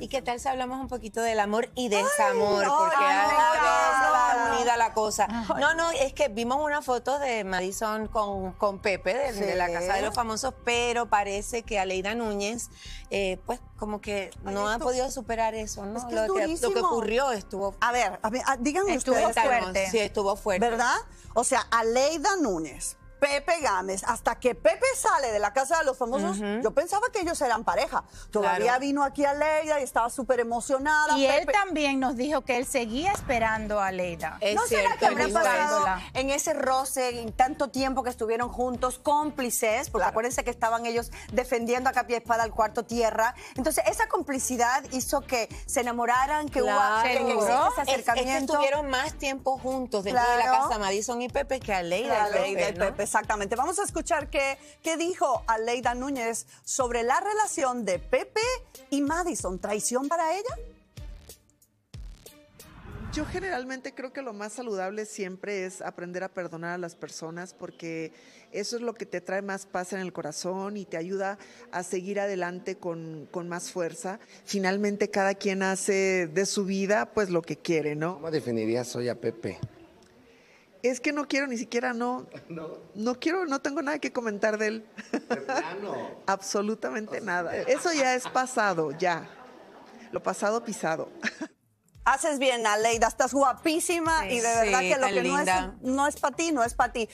¿Y qué tal si hablamos un poquito del amor y desamor? porque a porque vez va unida la cosa. No, no, es que vimos una foto de Madison con, con Pepe, de, la Casa de los Famosos, pero parece que Aleida Núñez, eh, pues como que no ha podido superar eso, ¿no? que lo, que, ocurrió estuvo... A ver, a ver ah, díganme estuvo Fuerte. Sí, estuvo fuerte. ¿Verdad? O sea, Aleida Núñez, Pepe Gámez, hasta que Pepe sale de la casa de los famosos, yo pensaba que ellos eran pareja. Todavía vino aquí a Leida y estaba súper emocionada. Y él también nos dijo que él seguía esperando a Leida. ¿No será que habrá pasado en ese roce, en tanto tiempo que estuvieron juntos, cómplices? Porque acuérdense que estaban ellos defendiendo a Capia Espada al cuarto tierra. Entonces, esa complicidad hizo que se enamoraran, que hubo ese acercamiento. estuvieron más tiempo juntos de la casa Madison y Pepe que a Leida. Y Pepe Exactamente. Vamos a escuchar qué, qué dijo Aleida Núñez sobre la relación de Pepe y Madison. ¿Traición para ella? Yo generalmente creo que lo más saludable siempre es aprender a perdonar a las personas porque eso es lo que te trae más paz en el corazón y te ayuda a seguir adelante con, más fuerza. Finalmente cada quien hace de su vida pues lo que quiere, ¿no? ¿Cómo definirías hoy a Pepe? Es que no quiero ni siquiera, no. No, quiero, no tengo nada que comentar de él. Absolutamente nada. Eh. Eso ya es pasado, ya. Lo pasado pisado. Haces bien, Aleida, estás guapísima y de verdad que lo que no es, no es para ti, no es para ti.